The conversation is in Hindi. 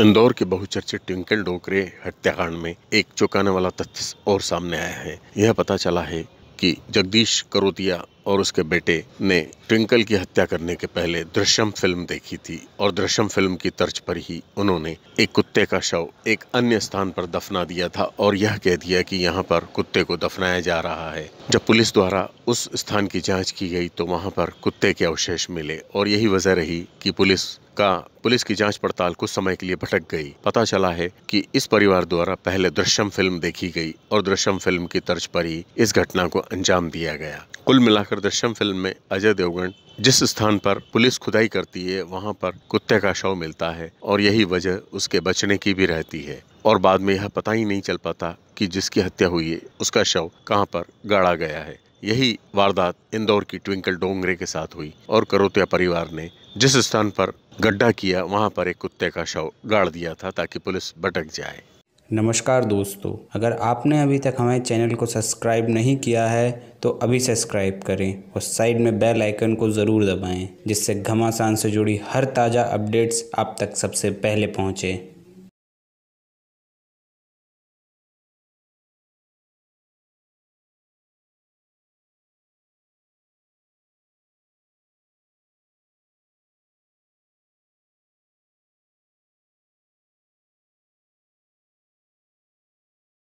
इंदौर के बहुचर्चित ट्विंकल डोकरे हत्याकांड में एक चौंकाने वाला तथ्य और सामने आया है यह पता चला है कि जगदीश करोतिया और उसके बेटे ने ट्विंकल की हत्या करने के पहले दृश्यम फिल्म देखी थी और दृश्यम फिल्म की तर्ज पर ही उन्होंने एक कुत्ते का शव एक अन्य स्थान पर दफना दिया था और यह कह दिया कि यहाँ पर कुत्ते को दफनाया जा रहा है जब पुलिस द्वारा उस स्थान की जांच की गई तो वहाँ पर कुत्ते के अवशेष मिले और यही वजह रही कि पुलिस का पुलिस की जांच पड़ताल कुछ समय के लिए भटक गई पता चला है कि इस परिवार द्वारा पहले दृश्यम फिल्म देखी गई और दृश्यम फिल्म की तर्ज पर ही इस घटना को अंजाम दिया गया कुल मिलाकर दशम फिल्म में अजय देवगन जिस स्थान पर पुलिस खुदाई करती है वहाँ पर कुत्ते का शव मिलता है और यही वजह उसके बचने की भी रहती है और बाद में यह पता ही नहीं चल पाता कि जिसकी हत्या हुई है उसका शव कहाँ पर गाड़ा गया है यही वारदात इंदौर की ट्विंकल डोंगरे के साथ हुई और करोतिया परिवार ने जिस स्थान पर गड्ढा किया वहाँ पर एक कुत्ते का शव गाड़ दिया था ताकि पुलिस भटक जाए नमस्कार दोस्तों अगर आपने अभी तक हमारे चैनल को सब्सक्राइब नहीं किया है तो अभी सब्सक्राइब करें और साइड में बेल आइकन को ज़रूर दबाएं जिससे घमासान से जुड़ी हर ताज़ा अपडेट्स आप तक सबसे पहले पहुँचें